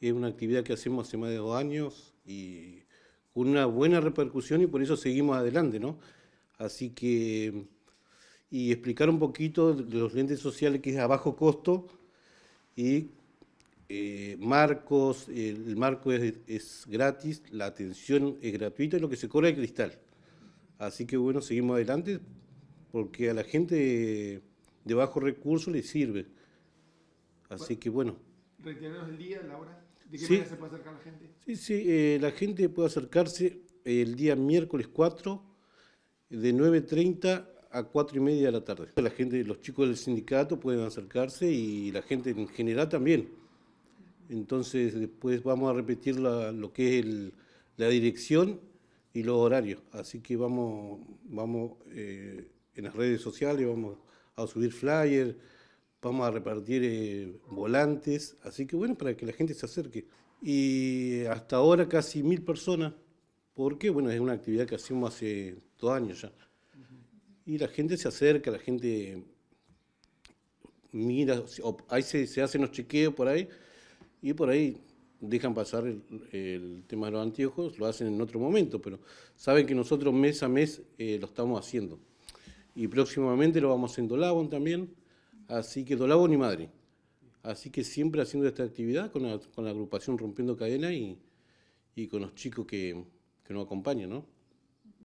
es una actividad que hacemos hace más de dos años y con una buena repercusión y por eso seguimos adelante, ¿no? Así que, y explicar un poquito los lentes sociales que es a bajo costo y eh, marcos, el marco es, es, gratis, la atención es gratuita y lo que se cobra es cristal. Así que bueno, seguimos adelante porque a la gente de bajo recurso le sirve. Así que bueno. Retirarnos el día, la hora. ¿De qué manera se puede acercar la gente? Sí, sí, eh, la gente puede acercarse el día miércoles 4 de 9.30 a 4.30 de la tarde. La gente, los chicos del sindicato pueden acercarse y la gente en general también. Entonces después vamos a repetir lo que es la dirección y los horarios. Así que vamos, vamos eh, en las redes sociales, vamos a subir flyers vamos a repartir eh, volantes, así que bueno, para que la gente se acerque. Y hasta ahora casi mil personas, porque bueno, es una actividad que hacemos hace dos años ya. Y la gente se acerca, la gente mira, ahí se, hacen los chequeos por ahí, y por ahí dejan pasar el, tema de los anteojos, lo hacen en otro momento, pero saben que nosotros mes a mes eh, lo estamos haciendo. Y próximamente lo vamos haciendo Labon también, Así que Dolabo ni madre. Así que siempre haciendo esta actividad con la, agrupación Rompiendo Cadena y, con los chicos que, que nos acompañan, ¿no?